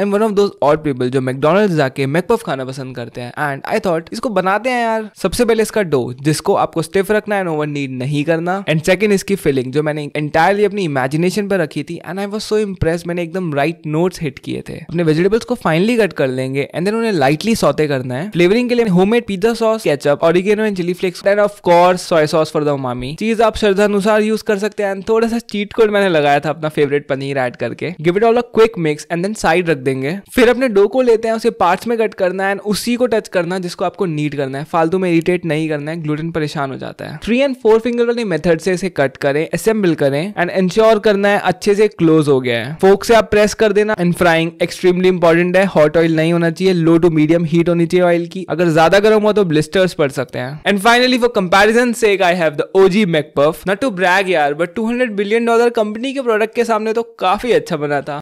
I am one of those और people जो McDonald जाके मैकपफ खाना पसंद करते हैं एंड आई थॉट इसको बनाते हैं यार सबसे पहले इसका डो जिसको आपको स्टिफ रखना एंड ओवर नीड नहीं करना एंड सेकंड इसकी फीलिंग जो मैंने एंटायरली अपनी इमेजिनेशन पर रखी थी and I was so impress मैंने एकदम राइट नोट्स हिट किए थे अपने वेजिटेबल्स को फाइनली कट कर लेंगे एंड देन उन्हें लाइटली सौते करना है फ्लेवरिंग के लिए home made pizza sauce ketchup और and chilli flakes and of course soya sauce for the umami cheese आप श्रद्धा अनुसार यूज कर सकते हैं एंड थोड़ा सा चीट कोड मैंने लगाया था अपना फेवरेट पनीर एड करके give it all a quick mix and then side रख दे देंगे फिर अपने डो को लेते हैं उसे पार्ट्स में कट करना है उसी को टच करना है जिसको आपको नीट करना है फालतू में इरिटेट नहीं करना है ग्लूटेन परेशान हो जाता है थ्री एंड फोर फिंगर वाले मेथड से इसे कट करें असेंबल करें एंड इंश्योर करना है अच्छे से क्लोज हो गया है फोक से आप प्रेस कर देना एंड फ्राइंग एक्सट्रीमली इंपॉर्टेंट है हॉट ऑयल नहीं होना चाहिए लो टू मीडियम हीट होनी चाहिए ऑयल की अगर ज्यादा गर्म हो तो ब्लिस्टर्स पड़ सकते हैं and finally for comparison sake I have the OG McPuff not to brag यार but two hundred billion dollar company के प्रोडक्ट के सामने तो काफी अच्छा बना था